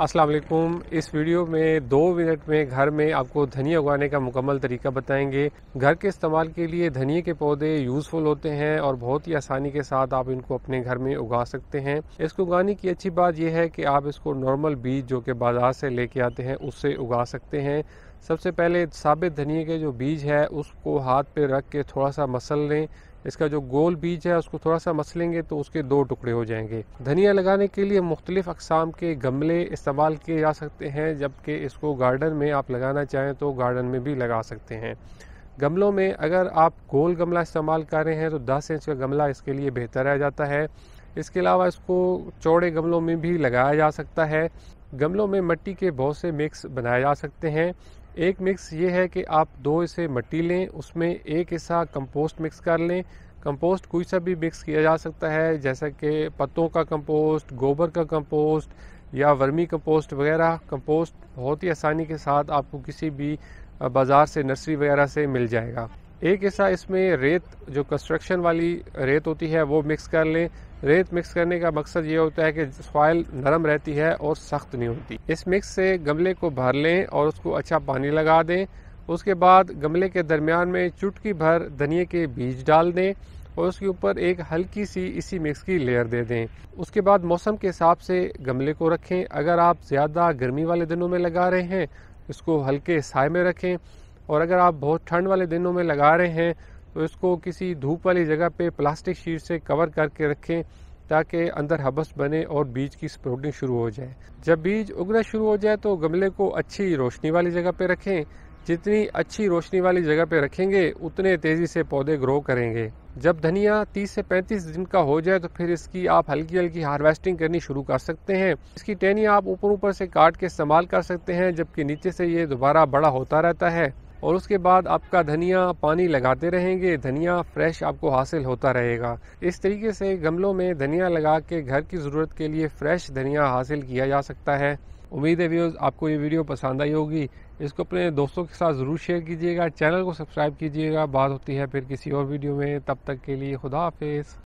अस्सलाम वालेकुम इस वीडियो में दो मिनट में घर में आपको धनिया उगाने का मुकम्मल तरीका बताएंगे घर के इस्तेमाल के लिए धनिया के पौधे यूज़फुल होते हैं और बहुत ही आसानी के साथ आप इनको अपने घर में उगा सकते हैं इसको उगाने की अच्छी बात यह है कि आप इसको नॉर्मल बीज जो कि बाज़ार से लेके आते हैं उससे उगा सकते हैं सबसे पहले साबित धनिया के जो बीज है उसको हाथ पे रख के थोड़ा सा मसल लें इसका जो गोल बीज है उसको थोड़ा सा मसलेंगे तो उसके दो टुकड़े हो जाएंगे धनिया लगाने के लिए मुख्तलिफ़ अकसाम के गमले इस इस्तेमाल किए जा सकते हैं जबकि इसको गार्डन में आप लगाना चाहें तो गार्डन में भी लगा सकते हैं गमलों में अगर आप गोल गमला इस्तेमाल कर रहे हैं तो 10 इंच का गमला इसके लिए बेहतर रह जाता है इसके अलावा इसको चौड़े गमलों में भी लगाया जा सकता है गमलों में मिट्टी के बहुत से मिक्स बनाए जा सकते हैं एक मिक्स ये है कि आप दो इसे मिट्टी लें उसमें एक हिस्सा कंपोस्ट मिक्स कर लें कंपोस्ट कोई सा भी मिक्स किया जा सकता है जैसा कि पत्तों का कंपोस्ट गोबर का कंपोस्ट या वर्मी कंपोस्ट वगैरह कंपोस्ट बहुत ही आसानी के साथ आपको किसी भी बाज़ार से नर्सरी वगैरह से मिल जाएगा एक ऐसा इसमें रेत जो कंस्ट्रक्शन वाली रेत होती है वो मिक्स कर लें रेत मिक्स करने का मकसद ये होता है कि सॉइल नरम रहती है और सख्त नहीं होती इस मिक्स से गमले को भर लें और उसको अच्छा पानी लगा दें उसके बाद गमले के दरमियान में चुटकी भर धनिए के बीज डाल दें और उसके ऊपर एक हल्की सी इसी मिक्स की लेयर दे दें उसके बाद मौसम के हिसाब से गमले को रखें अगर आप ज़्यादा गर्मी वाले दिनों में लगा रहे हैं इसको हल्के साय में रखें और अगर आप बहुत ठंड वाले दिनों में लगा रहे हैं तो इसको किसी धूप वाली जगह पे प्लास्टिक शीट से कवर करके रखें ताकि अंदर हबस बने और बीज की स्प्रोटिंग शुरू हो जाए जब बीज उगना शुरू हो जाए तो गमले को अच्छी रोशनी वाली जगह पे रखें जितनी अच्छी रोशनी वाली जगह पे रखेंगे उतने तेज़ी से पौधे ग्रो करेंगे जब धनिया 30 से 35 दिन का हो जाए तो फिर इसकी आप हल्की हल्की हार्वेस्टिंग करनी शुरू कर सकते हैं इसकी टहनी आप ऊपर ऊपर से काट के इस्तेमाल कर सकते हैं जबकि नीचे से ये दोबारा बड़ा होता रहता है और उसके बाद आपका धनिया पानी लगाते रहेंगे धनिया फ्रेश आपको हासिल होता रहेगा इस तरीके से गमलों में धनिया लगा के घर की ज़रूरत के लिए फ़्रेश धनिया हासिल किया जा सकता है उम्मीद है व्यूज़ आपको ये वीडियो पसंद आई होगी इसको अपने दोस्तों के साथ ज़रूर शेयर कीजिएगा चैनल को सब्सक्राइब कीजिएगा बात होती है फिर किसी और वीडियो में तब तक के लिए खुदा हाफिज़